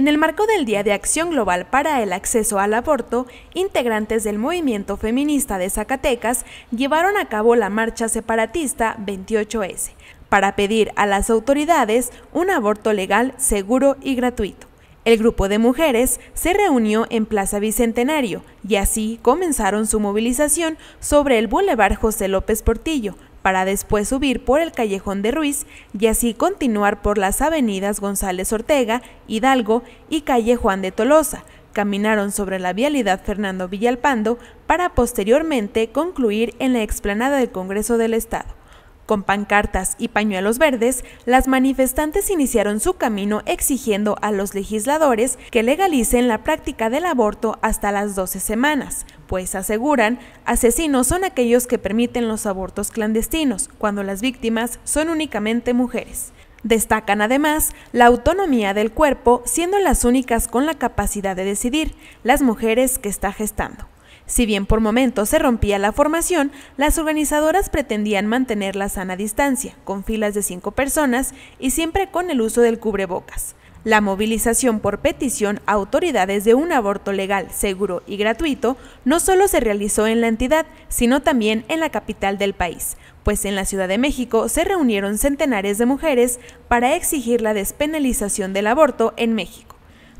En el marco del Día de Acción Global para el Acceso al Aborto, integrantes del movimiento feminista de Zacatecas llevaron a cabo la marcha separatista 28S para pedir a las autoridades un aborto legal, seguro y gratuito. El grupo de mujeres se reunió en Plaza Bicentenario y así comenzaron su movilización sobre el Boulevard José López Portillo, para después subir por el callejón de Ruiz y así continuar por las avenidas González Ortega, Hidalgo y calle Juan de Tolosa. Caminaron sobre la vialidad Fernando Villalpando para posteriormente concluir en la explanada del Congreso del Estado. Con pancartas y pañuelos verdes, las manifestantes iniciaron su camino exigiendo a los legisladores que legalicen la práctica del aborto hasta las 12 semanas, pues aseguran, asesinos son aquellos que permiten los abortos clandestinos, cuando las víctimas son únicamente mujeres. Destacan además la autonomía del cuerpo, siendo las únicas con la capacidad de decidir, las mujeres que está gestando. Si bien por momentos se rompía la formación, las organizadoras pretendían mantener la sana distancia, con filas de cinco personas y siempre con el uso del cubrebocas. La movilización por petición a autoridades de un aborto legal, seguro y gratuito no solo se realizó en la entidad, sino también en la capital del país, pues en la Ciudad de México se reunieron centenares de mujeres para exigir la despenalización del aborto en México.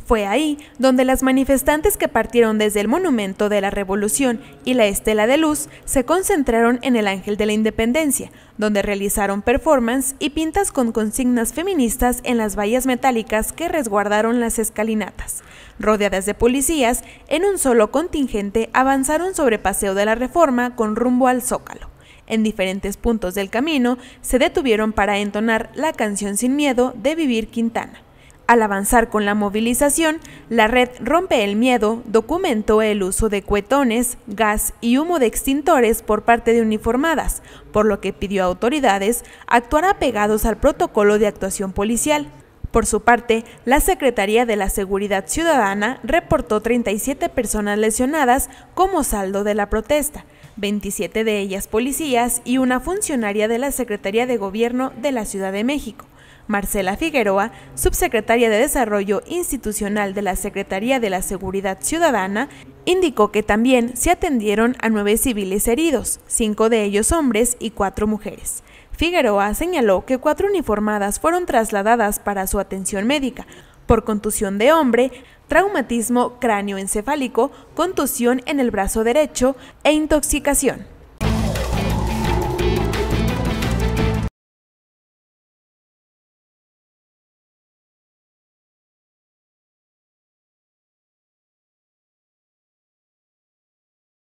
Fue ahí donde las manifestantes que partieron desde el Monumento de la Revolución y la Estela de Luz se concentraron en el Ángel de la Independencia, donde realizaron performance y pintas con consignas feministas en las vallas metálicas que resguardaron las escalinatas. Rodeadas de policías, en un solo contingente avanzaron sobre Paseo de la Reforma con rumbo al Zócalo. En diferentes puntos del camino se detuvieron para entonar la canción Sin Miedo de Vivir Quintana. Al avanzar con la movilización, la red Rompe el Miedo documentó el uso de cuetones, gas y humo de extintores por parte de uniformadas, por lo que pidió a autoridades actuar apegados al protocolo de actuación policial. Por su parte, la Secretaría de la Seguridad Ciudadana reportó 37 personas lesionadas como saldo de la protesta, 27 de ellas policías y una funcionaria de la Secretaría de Gobierno de la Ciudad de México. Marcela Figueroa, subsecretaria de Desarrollo Institucional de la Secretaría de la Seguridad Ciudadana, indicó que también se atendieron a nueve civiles heridos, cinco de ellos hombres y cuatro mujeres. Figueroa señaló que cuatro uniformadas fueron trasladadas para su atención médica por contusión de hombre, traumatismo encefálico, contusión en el brazo derecho e intoxicación.